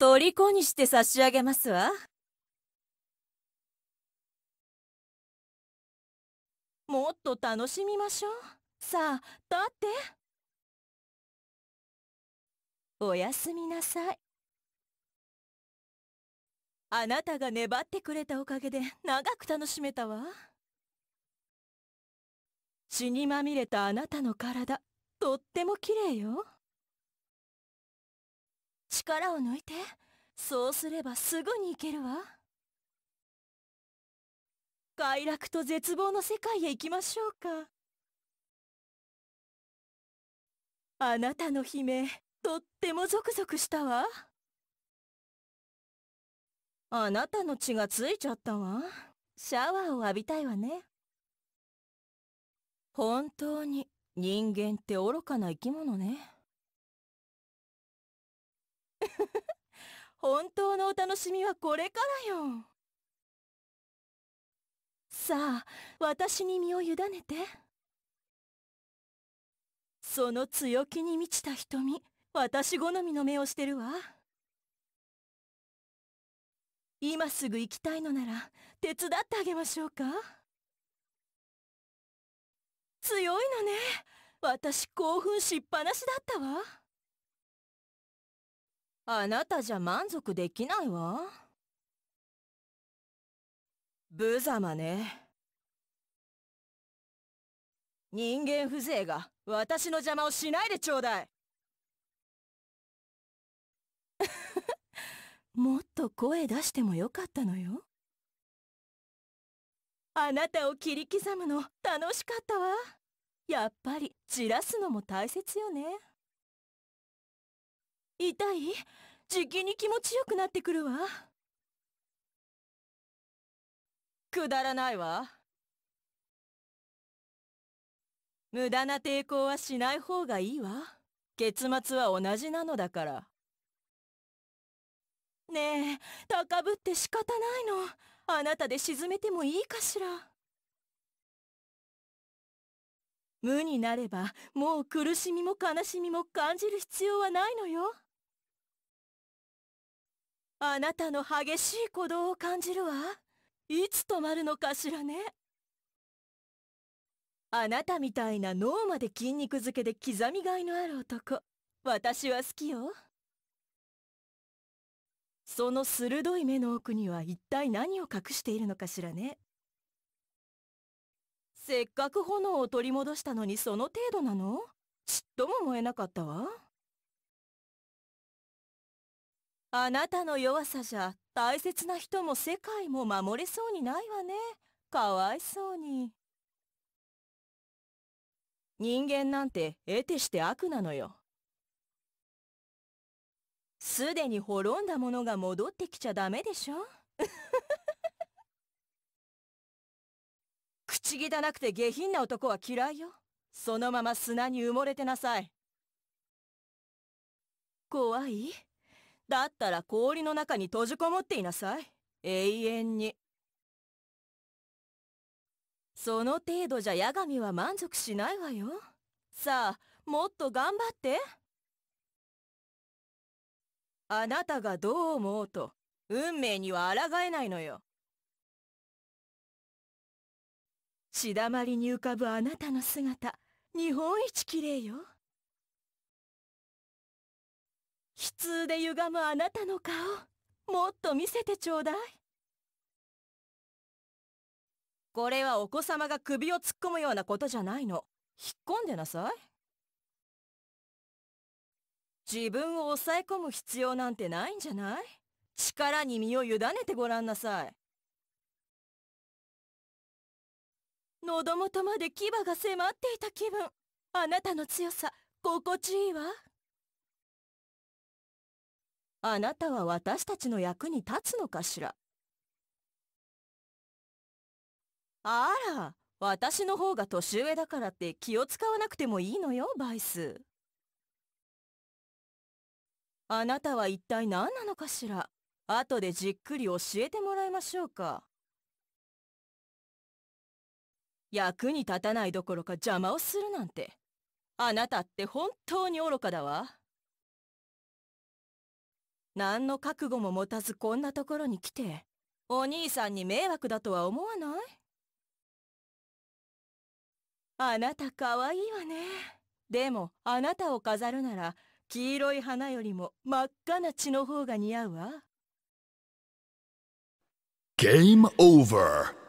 虜にして差し上げますわもっと楽しみましょうさあ立っておやすみなさいあなたが粘ってくれたおかげで長く楽しめたわ血にまみれたあなたの体とっても綺麗よ力を抜いてそうすればすぐに行けるわ快楽と絶望の世界へ行きましょうかあなたの悲鳴とってもゾクゾクしたわあなたの血がついちゃったわシャワーを浴びたいわね本当に人間って愚かな生き物ね 本当のお楽しみはこれからよさあ私に身を委ねてその強気に満ちた瞳私好みの目をしてるわ今すぐ行きたいのなら手伝ってあげましょうか強いのね私興奮しっぱなしだったわ。あなたじゃ満足できないわ。無様ね。人間風情が私の邪魔をしないでちょうだい。もっと声出してもよかったのよ。あなたを切り刻むの楽しかったわ。やっぱり散らすのも大切よね。痛いじきに気持ちよくなってくるわくだらないわ無駄な抵抗はしない方がいいわ結末は同じなのだからねえ高ぶって仕方ないのあなたで沈めてもいいかしら無になればもう苦しみも悲しみも感じる必要はないのよあなたの激しい鼓動を感じるわ。いつ止まるのかしらね。あなたみたいな脳まで筋肉付けで刻みがいのある男。私は好きよ。その鋭い目の奥には一体何を隠しているのかしらね。せっかく炎を取り戻したのにその程度なのちっとも燃えなかったわ。あなたの弱さじゃ大切な人も世界も守れそうにないわね。かわいそうに。人間なんて得てして悪なのよ。すでに滅んだものが戻ってきちゃダメでしょ 口汚くて下品な男は嫌いよ。そのまま砂に埋もれてなさい。怖いだったら氷の中に閉じこもっていなさい。永遠に。その程度じゃ八神は満足しないわよ。さあ、もっと頑張って。あなたがどう思うと、運命には抗えないのよ。血だまりに浮かぶあなたの姿、日本一綺麗よ。悲痛で歪むあなたの顔もっと見せてちょうだいこれはお子様が首を突っ込むようなことじゃないの引っ込んでなさい自分を抑え込む必要なんてないんじゃない力に身を委ねてごらんなさい喉元まで牙が迫っていた気分あなたの強さ心地いいわあなたは私たちの役に立つのかしらあら、私の方が年上だからって気を使わなくてもいいのよ、バイス。あなたは一体何なのかしら後でじっくり教えてもらいましょうか。役に立たないどころか邪魔をするなんて。あなたって本当に愚かだわ。何の覚悟も持たずこんなところに来て、お兄さんに迷惑だとは思わないあなた可愛いわね。でも、あなたを飾るなら、黄色い花よりも真っ赤な血の方が似合うわ。Game over!